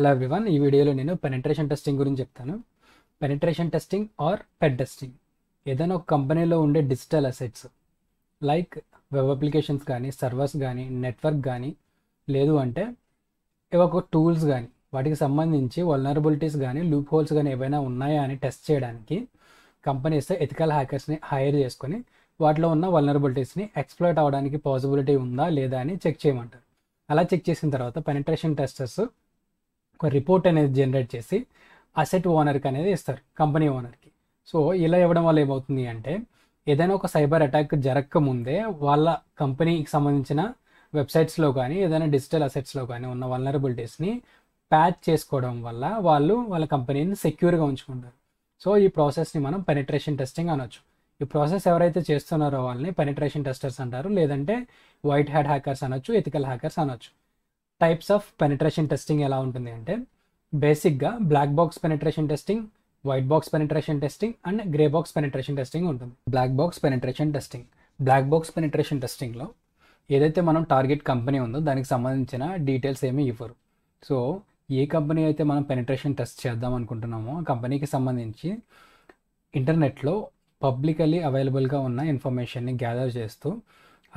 hello everyone ఈ వీడియోలో నేను పెనట్రేషన్ టెస్టింగ్ గురించి చెప్తాను penetration testing or pen testing ఏదైనా ఒక కంపెనీలో ఉండే digital assets like web applications కానీ సర్వర్స్ కానీ నెట్వర్క్ కానీ లేదు అంటే ఒక టూల్స్ కానీ వాటికి సంబంధించి వల్నరబిలిటీస్ కానీ లూప్ హోల్స్ కానీ ఏవైనా ఉన్నాయా అని టెస్ట్ చేయడానికి కంపెనీస్ ఎథికల్ హ్యాకర్స్ని హైర్ చేసుకొని వాటిలో ఉన్న వల్నరబిలిటీస్ని ఎక్స్ప్లోయిట్ అవ్వడానికి పాసిబిలిటీ ఉందా లేదా అని చెక్ చేయమంటారు అలా చెక్ చేసిన తర్వాత పెనిట్రేషన్ టెస్టర్స్ ఒక రిపోర్ట్ అనేది జనరేట్ చేసి అసెట్ ఓనర్కి అనేది ఇస్తారు కంపెనీ ఓనర్కి సో ఇలా ఇవ్వడం వల్ల ఏమవుతుంది అంటే ఏదైనా ఒక సైబర్ అటాక్ జరగకముందే వాళ్ళ కంపెనీకి సంబంధించిన వెబ్సైట్స్లో కానీ ఏదైనా డిజిటల్ అసెట్స్లో కానీ ఉన్న వలనరబిలిటీస్ని ప్యాచ్ చేసుకోవడం వల్ల వాళ్ళు వాళ్ళ కంపెనీని సెక్యూర్గా ఉంచుకుంటారు సో ఈ ప్రాసెస్ని మనం పెనిట్రేషన్ టెస్టింగ్ అనొచ్చు ఈ ప్రాసెస్ ఎవరైతే చేస్తున్నారో వాళ్ళని పెనిట్రేషన్ టెస్టర్స్ అంటారు లేదంటే వైట్ హ్యాడ్ హ్యాకర్స్ అనొచ్చు ఎథికల్ హ్యాకర్స్ అనొచ్చు టైప్స్ ఆఫ్ పెనిట్రేషన్ టెస్టింగ్ ఎలా ఉంటుంది అంటే బేసిక్గా black box penetration testing white box penetration testing and grey box penetration testing ఉంటుంది black box penetration testing black box penetration టెస్టింగ్లో ఏదైతే మనం టార్గెట్ కంపెనీ ఉందో దానికి సంబంధించిన డీటెయిల్స్ ఏమీ ఇవ్వరు సో ఏ కంపెనీ అయితే మనం పెనిట్రేషన్ టెస్ట్ చేద్దాం అనుకుంటున్నామో ఆ కంపెనీకి సంబంధించి ఇంటర్నెట్లో పబ్లికలీ అవైలబుల్గా ఉన్న ఇన్ఫర్మేషన్ని గ్యాదర్ చేస్తూ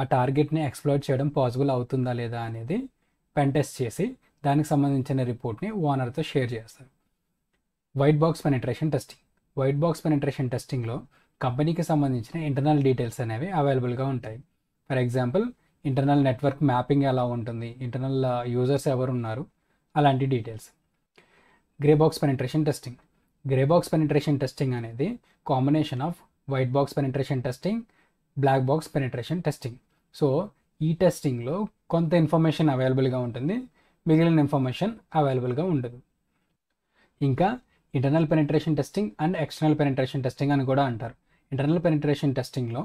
ఆ టార్గెట్ని ఎక్స్ప్లోర్ చేయడం పాసిబుల్ అవుతుందా లేదా అనేది పెన్ టెస్ట్ చేసి దానికి సంబంధించిన రిపోర్ట్ని ఓనర్తో షేర్ చేస్తారు white box penetration testing white box penetration టెస్టింగ్లో కంపెనీకి సంబంధించిన ఇంటర్నల్ డీటెయిల్స్ అనేవి అవైలబుల్గా ఉంటాయి for example internal network mapping ఎలా ఉంటుంది ఇంటర్నల్ యూజర్స్ uh, ఎవరు ఉన్నారు అలాంటి details grey box penetration testing grey box penetration testing అనేది combination of white box penetration testing black box penetration testing so ఈ టెస్టింగ్లో కొంత ఇన్ఫర్మేషన్ అవైలబుల్గా ఉంటుంది మిగిలిన ఇన్ఫర్మేషన్ అవైలబుల్గా ఉండదు ఇంకా internal penetration testing and external penetration testing అని కూడా అంటారు ఇంటర్నల్ పెనిట్రేషన్ టెస్టింగ్లో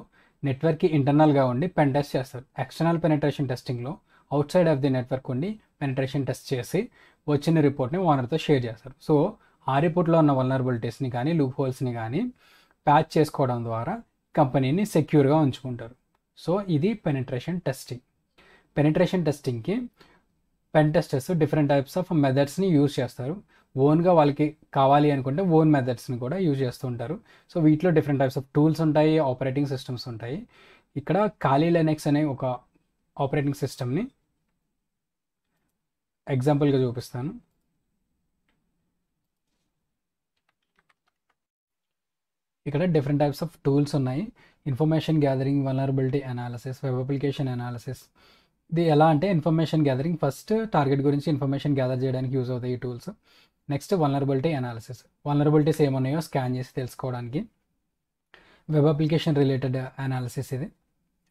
నెట్వర్క్కి ఇంటర్నల్గా ఉండి పెన్ టెస్ట్ చేస్తారు ఎక్స్టర్నల్ పెనిట్రేషన్ టెస్టింగ్లో outside of the network ఉండి పెనిట్రేషన్ టెస్ట్ చేసి వచ్చిన రిపోర్ట్ని ఓనర్తో షేర్ చేస్తారు సో ఆ రిపోర్ట్లో ఉన్న వలనరబిలిటీస్ని కానీ లూప్ హోల్స్ని కానీ ప్యాచ్ చేసుకోవడం ద్వారా కంపెనీని సెక్యూర్గా ఉంచుకుంటారు సో ఇది పెనిట్రేషన్ టెస్టింగ్ పెనిట్రేషన్ టెస్టింగ్కి pen testers different types of మెథడ్స్ని యూజ్ చేస్తారు ఓన్గా వాళ్ళకి కావాలి అనుకుంటే ఓన్ మెథడ్స్ని కూడా యూజ్ చేస్తూ ఉంటారు సో వీటిలో డిఫరెంట్ టైప్స్ ఆఫ్ టూల్స్ ఉంటాయి ఆపరేటింగ్ సిస్టమ్స్ ఉంటాయి ఇక్కడ ఖాళీ లెనెక్స్ అనే ఒక ఆపరేటింగ్ సిస్టమ్ని ఎగ్జాంపుల్గా చూపిస్తాను ఇక్కడ డిఫరెంట్ టైప్స్ ఆఫ్ టూల్స్ ఉన్నాయి information gathering vulnerability analysis web application analysis ఇది ఎలా అంటే ఇన్ఫర్మేషన్ గ్యాదరింగ్ ఫస్ట్ టార్గెట్ గురించి ఇన్ఫర్మేషన్ గ్యాదర్ చేయడానికి యూజ్ అవుతాయి ఈ tools next vulnerability analysis vulnerabilities ఏమున్నాయో స్కాన్ చేసి తెలుసుకోవడానికి వెబ్ అప్లికేషన్ రిలేటెడ్ అనాలిసిస్ ఇది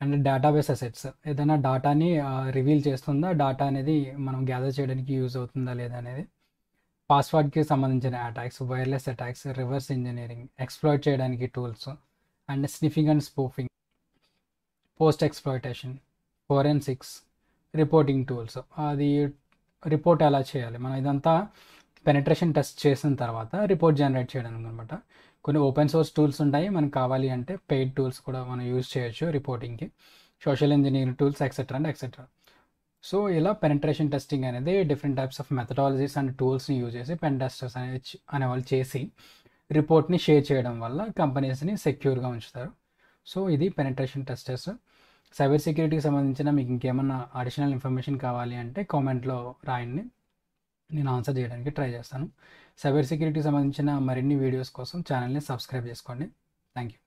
అండ్ డేటాబేస్ అసెట్స్ ఏదైనా డేటాని రివీల్ చేస్తుందా డేటా అనేది మనం గ్యాదర్ చేయడానికి యూజ్ అవుతుందా లేదా అనేది పాస్వర్డ్కి సంబంధించిన attacks wireless attacks reverse engineering exploit చేయడానికి tools and sniffing and spoofing post exploitation forensics reporting tools అది రిపోర్ట్ ఎలా చేయాలి మనం ఇదంతా పెనట్రేషన్ టెస్ట్ చేసిన తర్వాత రిపోర్ట్ జనరేట్ చేయడం అనమాట కొన్ని ఓపెన్ సోర్స్ టూల్స్ ఉంటాయి మనకు కావాలి అంటే పెయిడ్ టూల్స్ కూడా మనం యూజ్ చేయొచ్చు రిపోర్టింగ్కి social engineering tools etcetera and etcetera so ఇలా పెనట్రేషన్ టెస్టింగ్ అనేది different types of methodologies and టూల్స్ని యూజ్ చేసి పెన్ టెస్టర్స్ అనే అనేవాళ్ళు చేసి రిపోర్ట్ని షేర్ చేయడం వల్ల కంపెనీస్ని సెక్యూర్గా ఉంచుతారు సో ఇది పెనట్రేషన్ టెస్టర్స్ సైబర్ సెక్యూరిటీకి సంబంధించిన మీకు ఇంకేమన్నా అడిషనల్ ఇన్ఫర్మేషన్ కావాలి అంటే కామెంట్లో రాయండి నేను ఆన్సర్ చేయడానికి ట్రై చేస్తాను సైబర్ సెక్యూరిటీకి సంబంధించిన మరిన్ని వీడియోస్ కోసం ఛానల్ని సబ్స్క్రైబ్ చేసుకోండి థ్యాంక్ యూ